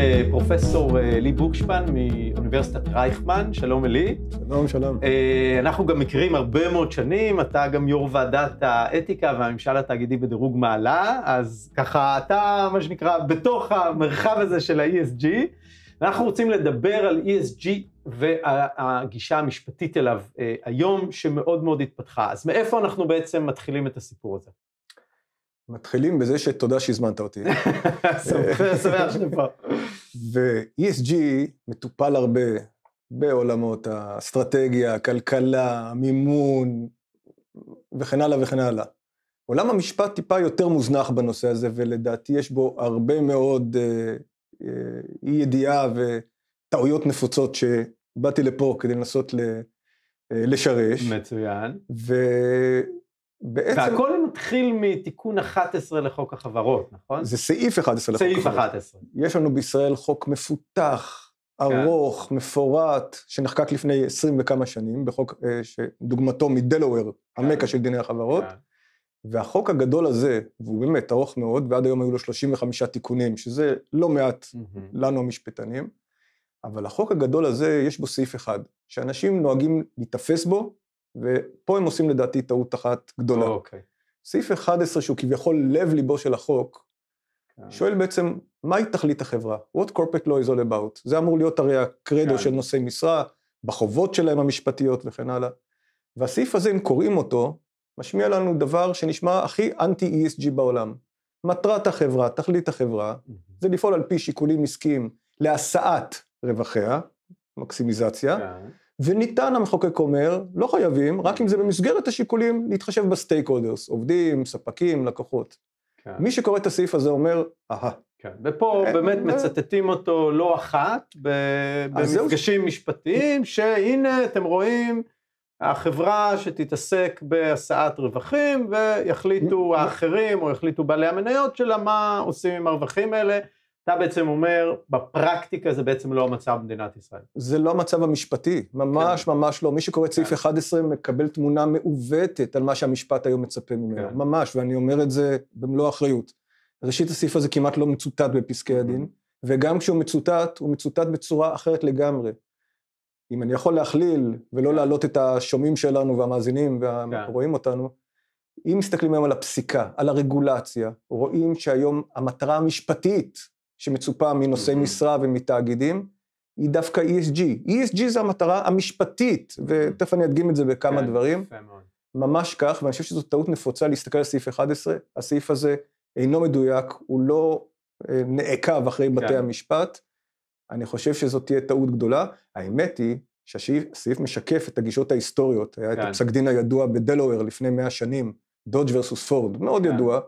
אה, פרופסור אה, לי בוקשפן מאוניברסיטת רייכמן, שלום אלי. שלום, שלום. אה, אנחנו גם מכירים הרבה מאוד שנים, אתה גם יו"ר ועדת האתיקה והממשל התאגידי בדירוג מעלה, אז ככה אתה, מה שנקרא, בתוך המרחב הזה של ה-ESG. ואנחנו רוצים לדבר על ESG והגישה המשפטית אליו היום, שמאוד מאוד התפתחה. אז מאיפה אנחנו בעצם מתחילים את הסיפור הזה? מתחילים בזה שתודה שהזמנת אותי. שמח שאתה ו-ESG מטופל הרבה בעולמות האסטרטגיה, הכלכלה, המימון, וכן הלאה וכן הלאה. עולם המשפט טיפה יותר מוזנח בנושא הזה, ולדעתי יש בו הרבה מאוד אה, אה, אי ידיעה וטעויות נפוצות שבאתי לפה כדי לנסות אה, לשרש. מצוין. ובעצם... והכל מתחיל מתיקון 11 לחוק החברות, נכון? זה סעיף 11 לחוק סעיף החברות. סעיף 11. יש לנו בישראל חוק מפותח, כן. ארוך, כן. מפורט, שנחקק לפני 20 וכמה שנים, בחוק אה, שדוגמתו מדלוור, כן. המקה של דיני החברות. כן. והחוק הגדול הזה, והוא באמת ארוך מאוד, ועד היום היו לו 35 תיקונים, שזה לא מעט mm-hmm. לנו המשפטנים, אבל החוק הגדול הזה, יש בו סעיף אחד, שאנשים נוהגים להיתפס בו, ופה הם עושים לדעתי טעות אחת גדולה. אוקיי. Okay. סעיף 11, שהוא כביכול לב-ליבו של החוק, כן. שואל בעצם, מהי תכלית החברה? What corporate law is all about? זה אמור להיות הרי הקרדו כן. של נושאי משרה, בחובות שלהם המשפטיות וכן הלאה. והסעיף הזה, אם קוראים אותו, משמיע לנו דבר שנשמע הכי אנטי-ESG בעולם. מטרת החברה, תכלית החברה, mm-hmm. זה לפעול על פי שיקולים עסקיים להסעת רווחיה, מקסימיזציה, yeah. כן. וניתן, המחוקק אומר, לא חייבים, רק אם זה במסגרת השיקולים להתחשב בסטייק הולדרס, עובדים, ספקים, לקוחות. כן. מי שקורא את הסעיף הזה אומר, אהה. כן, ופה אה, באמת אה. מצטטים אותו לא אחת במפגשים משפטיים, שהנה, אתם רואים, החברה שתתעסק בהסעת רווחים, ויחליטו האחרים, או יחליטו בעלי המניות שלה, מה עושים עם הרווחים האלה. אתה בעצם אומר, בפרקטיקה זה בעצם לא המצב במדינת ישראל. זה לא המצב המשפטי, ממש כן. ממש לא. מי שקורא את כן. סעיף 11 מקבל תמונה מעוותת על מה שהמשפט היום מצפה ממנו, כן. ממש, ואני אומר את זה במלוא האחריות. ראשית, הסעיף הזה כמעט לא מצוטט בפסקי mm-hmm. הדין, וגם כשהוא מצוטט, הוא מצוטט בצורה אחרת לגמרי. אם אני יכול להכליל ולא כן. להעלות את השומעים שלנו והמאזינים והרואים כן. אותנו, אם מסתכלים היום על הפסיקה, על הרגולציה, רואים שהיום המטרה המשפטית שמצופה מנושאי משרה ומתאגידים, היא דווקא ESG. ESG זה המטרה המשפטית, ותכף אני אדגים את זה בכמה כן, דברים. ממש כך, ואני חושב שזו טעות נפוצה להסתכל על סעיף 11. הסעיף הזה אינו מדויק, הוא לא אה, נעקב אחרי כן. בתי המשפט. אני חושב שזאת תהיה טעות גדולה. האמת היא שהסעיף משקף את הגישות ההיסטוריות. היה את הפסק כן. דין הידוע בדלוור לפני 100 שנים, דודג' ורסוס פורד, מאוד כן. ידוע,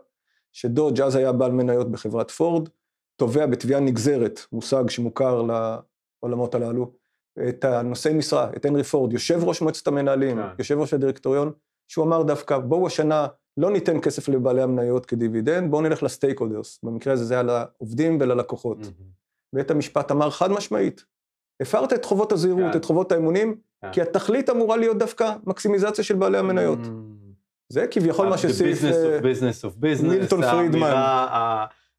שדודג' אז היה בעל מניות בחברת פורד, תובע בתביעה נגזרת, מושג שמוכר לעולמות הללו, את הנושאי משרה, את הנרי פורד, יושב ראש מועצת המנהלים, כן. יושב ראש הדירקטוריון, שהוא אמר דווקא, בואו השנה לא ניתן כסף לבעלי המניות כדיבידנד, בואו נלך לסטייק הודרס. במקרה הזה זה היה לעובדים וללקוחות. Mm-hmm. בית המשפט אמר חד משמעית, הפרת את חובות הזהירות, כן. את חובות האמונים, כן. כי התכלית אמורה להיות דווקא מקסימיזציה של בעלי המניות. Mm-hmm. זה כביכול אה, מה שסיף... The business of אה, business of business, מילטון פרידמן.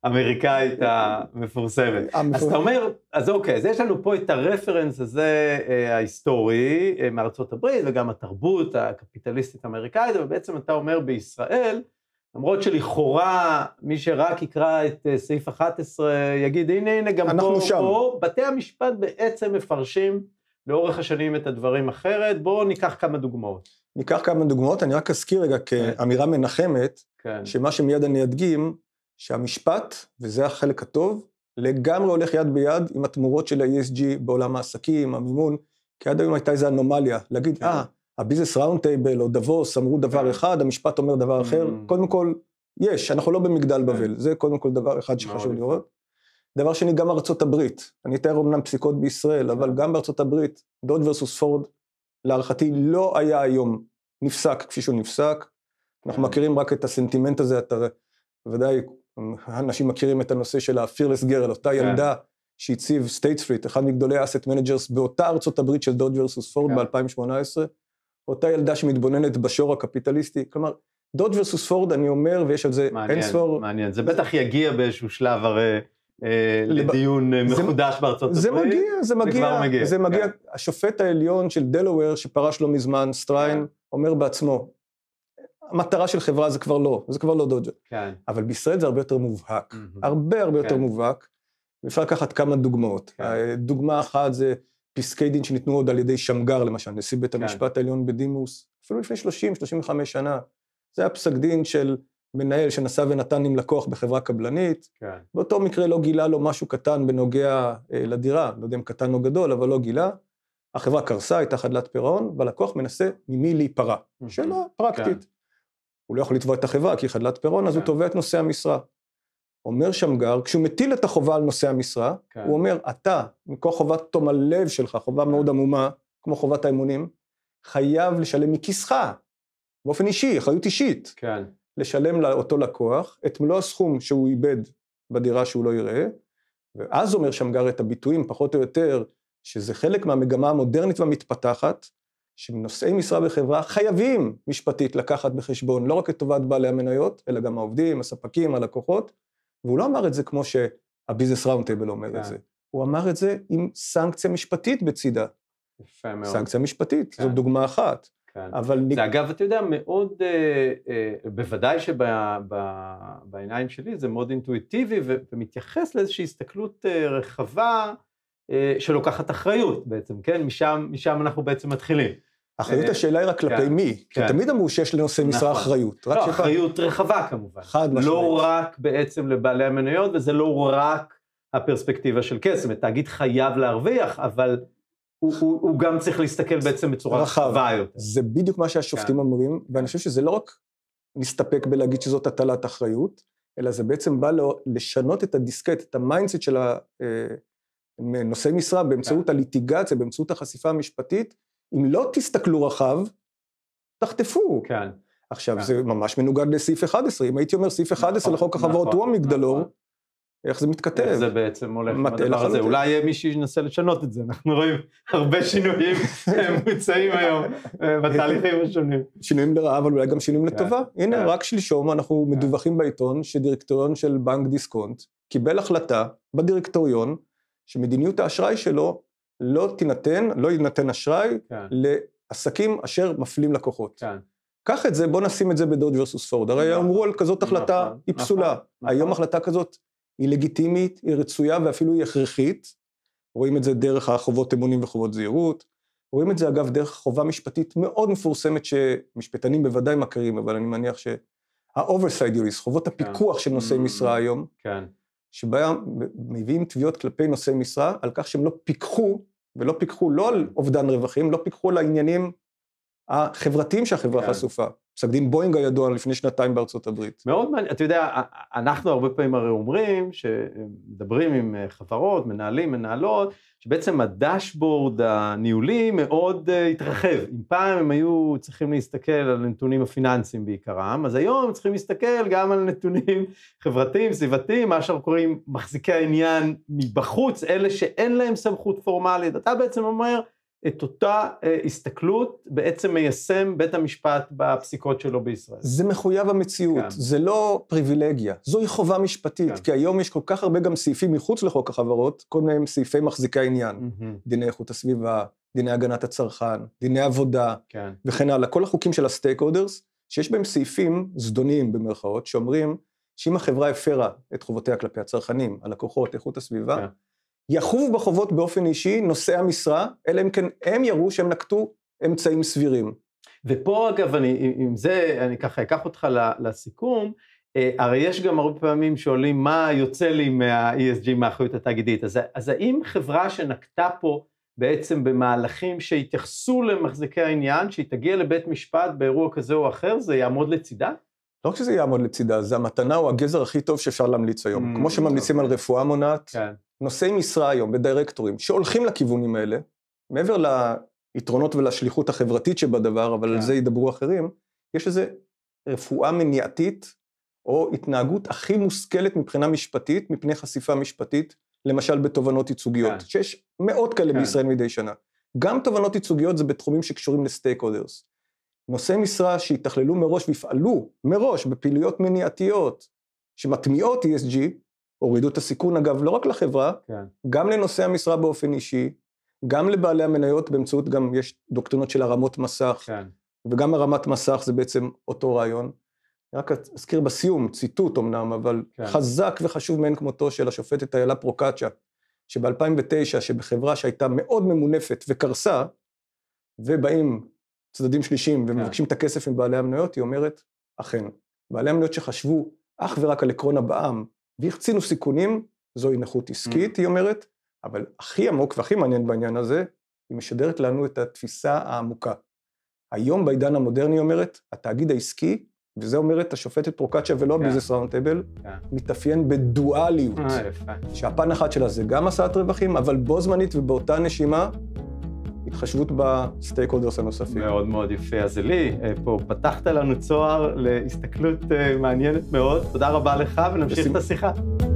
האמריקאית המפורסמת. אה, אז אתה אומר, אז אוקיי, אז יש לנו פה את הרפרנס הזה אה, ההיסטורי אה, מארצות הברית, וגם התרבות הקפיטליסטית האמריקאית, ובעצם אתה אומר בישראל, למרות שלכאורה מי שרק יקרא את סעיף 11 יגיד, הנה, הנה, גם פה, שם. פה, בתי המשפט בעצם מפרשים לאורך השנים את הדברים אחרת. בואו ניקח כמה דוגמאות. ניקח כמה דוגמאות, אני רק אזכיר רגע כן. כאמירה מנחמת, כן. שמה שמיד אני אדגים, שהמשפט, וזה החלק הטוב, לגמרי הולך יד ביד עם התמורות של ה-ESG בעולם העסקים, המימון, כי עד היום הייתה איזו אנומליה, להגיד, אה. אה, הביזנס ראונד טייבל או דבוס אמרו דבר כן. אחד, המשפט אומר דבר אחר, mm. קודם כל, יש, אנחנו לא במגדל כן. בבל, זה קודם כל דבר אחד שחשוב לראות. דבר שני, גם ארצות הברית, אני אתאר אומנם פסיקות בישראל, אבל כן. גם בארצות הברית, דוד ורסוס פורד, להערכתי לא היה היום נפסק כפי שהוא נפסק, אנחנו מכירים רק את הסנטימנט הזה, אתה ודאי אנשים מכירים את הנושא של ה-Fearless Girl, אותה כן. ילדה שהציב State Street, אחד מגדולי אסט מנג'רס באותה ארצות הברית של דודג' ורסוס פורד ב-2018, אותה ילדה שמתבוננת בשור הקפיטליסטי, כלומר, דודג' ורסוס פורד, אני אומר, ויש על זה אין ספור... מעניין, זה בטח יגיע באיזשהו שלב הרי... אה, לדיון אה, זה, מחודש בארצות זה הברית. מגיע, זה מגיע, זה כבר מגיע. זה מגיע. כן. השופט העליון של דלוור, שפרש לא מזמן, סטריין, כן. אומר בעצמו, המטרה של חברה זה כבר לא, זה כבר לא דוג'ו. כן. אבל בישראל זה הרבה יותר מובהק, mm-hmm. הרבה הרבה כן. יותר מובהק. אפשר לקחת כמה דוגמאות. כן. דוגמה אחת זה פסקי דין שניתנו עוד על ידי שמגר למשל, נשיא בית כן. המשפט העליון בדימוס, אפילו לפני 30-35 שנה. זה היה פסק דין של מנהל שנסע ונתן עם לקוח בחברה קבלנית. כן. באותו מקרה לא גילה לו משהו קטן בנוגע אה, לדירה, לא יודע אם קטן או גדול, אבל לא גילה. החברה קרסה, הייתה חדלת פירעון, והלקוח מנסה ממי להיפרע. שאלה פרקטית. כן. הוא לא יכול לתבוע את החברה, כי היא חדלת פירעון, אז הוא כן. תובע את נושא המשרה. אומר שמגר, כשהוא מטיל את החובה על נושא המשרה, כן. הוא אומר, אתה, מכוח חובת תום הלב שלך, חובה כן. מאוד עמומה, כמו חובת האמונים, חייב לשלם מכיסך, באופן אישי, אחריות אישית. לשלם לאותו לקוח את מלוא הסכום שהוא איבד בדירה שהוא לא יראה, ואז אומר שמגר את הביטויים, פחות או יותר, שזה חלק מהמגמה המודרנית והמתפתחת, שנושאי משרה בחברה חייבים משפטית לקחת בחשבון לא רק את טובת בעלי המניות, אלא גם העובדים, הספקים, הלקוחות, והוא לא אמר את זה כמו שהביזנס ראונטייבל אומר כן. את זה. הוא אמר את זה עם סנקציה משפטית בצידה. יפה מאוד. סנקציה משפטית, כן. זו דוגמה אחת. כן. אבל... זה נ... אגב, אתה יודע, מאוד, אה, אה, בוודאי שבעיניים שלי זה מאוד אינטואיטיבי ו, ומתייחס לאיזושהי הסתכלות אה, רחבה אה, שלוקחת אחריות בעצם, כן? משם, משם אנחנו בעצם מתחילים. אחריות אה, השאלה היא רק כן, כלפי כן, מי, כי כן. תמיד אמרו שיש לנושא משרה נכון. אחריות. לא, שפע... אחריות רחבה כמובן. חד משמעית. לא רק בעצם לבעלי המניות, וזה לא רק הפרספקטיבה של כסף, תאגיד חייב להרוויח, אבל הוא, הוא, הוא גם צריך להסתכל בעצם בצורה רחבה יותר. זה בדיוק מה שהשופטים כן. אומרים, ואני חושב שזה לא רק נסתפק בלהגיד שזאת הטלת אחריות, אלא זה בעצם בא לשנות את הדיסקט, את המיינדסט של ה... אה, נושאי משרה באמצעות הליטיגציה, באמצעות החשיפה המשפטית, אם לא תסתכלו רחב, תחטפו. כן. עכשיו, כן. זה ממש מנוגד לסעיף 11. אם הייתי אומר סעיף 11 נכון, לחוק נכון, החברות הוא נכון. המגדלור, איך זה מתכתב? איך זה בעצם הולך עם הדבר הזה? אולי יהיה מי שינסה לשנות את זה, אנחנו רואים הרבה שינויים מוצעים היום אה, בתהליכים השונים. שינויים לרעה, אבל אולי גם שינויים כן, לטובה. כן. הנה, רק שלשום אנחנו מדווחים בעיתון שדירקטוריון של בנק דיסקונט קיבל החלטה בדירקטוריון שמדיניות האשראי שלו לא תינתן, לא יינתן אשראי כן. לעסקים אשר מפלים לקוחות. כן. קח את זה, בוא נשים את זה בדודג' ורסוס פורד. הרי נכון. אמרו על כזאת נכון, החלטה, נכון. היא פסולה. נכון, נכון. היום החלטה כזאת היא לגיטימית, היא רצויה ואפילו היא הכרחית. רואים את זה דרך החובות אמונים וחובות זהירות. רואים את זה אגב דרך חובה משפטית מאוד מפורסמת שמשפטנים בוודאי מכירים, אבל אני מניח שה-overside duties, חובות כן. הפיקוח כן. של נושאי משרה mm, היום. כן. שבה מביאים תביעות כלפי נושאי משרה על כך שהם לא פיקחו, ולא פיקחו לא על אובדן רווחים, לא פיקחו על העניינים החברתיים שהחברה כן. חשופה. פסק דין בואינג הידוע לפני שנתיים בארצות הברית. מאוד מעניין, אתה יודע, אנחנו הרבה פעמים הרי אומרים, שמדברים עם אה, חברות, מנהלים, מנהלות, שבעצם הדשבורד הניהולי מאוד אה, התרחב. אם פעם הם היו צריכים להסתכל על הנתונים הפיננסיים בעיקרם, אז היום הם צריכים להסתכל גם על נתונים חברתיים, סביבתיים, מה שאנחנו קוראים מחזיקי העניין מבחוץ, אלה שאין להם סמכות פורמלית. אתה בעצם אומר, את אותה אה, הסתכלות בעצם מיישם בית המשפט בפסיקות שלו בישראל. זה מחויב המציאות, כן. זה לא פריבילגיה, זוהי חובה משפטית, כן. כי היום יש כל כך הרבה גם סעיפים מחוץ לחוק החברות, כל מיני סעיפי מחזיקי העניין, mm-hmm. דיני איכות הסביבה, דיני הגנת הצרכן, דיני עבודה, כן. וכן הלאה, כל החוקים של הסטייק הולדרס, שיש בהם סעיפים זדוניים במרכאות, שאומרים שאם החברה הפרה את חובותיה כלפי הצרכנים, הלקוחות, איכות הסביבה, כן. יחוב בחובות באופן אישי נושאי המשרה, אלא אם כן הם יראו שהם נקטו אמצעים סבירים. ופה אגב, אני, עם זה, אני ככה אקח אותך לסיכום, אה, הרי יש גם הרבה פעמים שואלים מה יוצא לי מה-ESG, מהאחריות התאגידית. אז, אז האם חברה שנקטה פה בעצם במהלכים שהתייחסו למחזיקי העניין, שהיא תגיע לבית משפט באירוע כזה או אחר, זה יעמוד לצידה? לא רק שזה יעמוד לצידה, זה המתנה או הגזר הכי טוב שאפשר להמליץ היום. Mm, כמו שממליצים okay. על אוקיי. רפואה מונעת, כן. נושאי משרה היום בדירקטורים שהולכים לכיוונים האלה, מעבר ליתרונות ולשליחות החברתית שבדבר, אבל yeah. על כן. זה ידברו אחרים, יש איזו רפואה מניעתית או התנהגות הכי מושכלת מבחינה משפטית, מפני חשיפה משפטית, למשל בתובנות ייצוגיות, yeah. כן. שיש מאות כאלה yeah. כן. בישראל מדי שנה. גם תובנות ייצוגיות זה בתחומים שקשורים לסטייק אודרס. נושאי משרה שיתכללו מראש ויפעלו מראש בפעילויות מניעתיות שמטמיעות ESG, הורידו את הסיכון, אגב, לא רק לחברה, כן. גם לנושאי המשרה באופן אישי, גם לבעלי המניות באמצעות, גם יש דוקטרינות של הרמות מסך, כן. וגם הרמת מסך זה בעצם אותו רעיון. רק אזכיר בסיום, ציטוט אמנם, אבל כן. חזק וחשוב מאין כמותו של השופטת איילה פרוקצ'ה, שב-2009, שבחברה שהייתה מאוד ממונפת וקרסה, ובאים צדדים שלישים כן. ומבקשים כן. את הכסף מבעלי המניות, היא אומרת, אכן, בעלי המניות שחשבו אך ורק על עקרון הבע"מ, והחצינו סיכונים, זוהי נכות עסקית, mm. היא אומרת, אבל הכי עמוק והכי מעניין בעניין הזה, היא משדרת לנו את התפיסה העמוקה. היום בעידן המודרני היא אומרת, התאגיד העסקי, וזה אומרת השופטת פרוקצ'יה ולא כן. הביזנס ראונטבל, כן. מתאפיין בדואליות. אה, שהפן אחד שלה זה גם הסעת רווחים, אבל בו זמנית ובאותה נשימה, התחשבות בסטייק הולדרס הנוספים. מאוד מאוד יפה. אז אלי, אה, פה פתחת לנו צוהר להסתכלות אה, מעניינת מאוד. תודה רבה לך, ונמשיך את השיחה.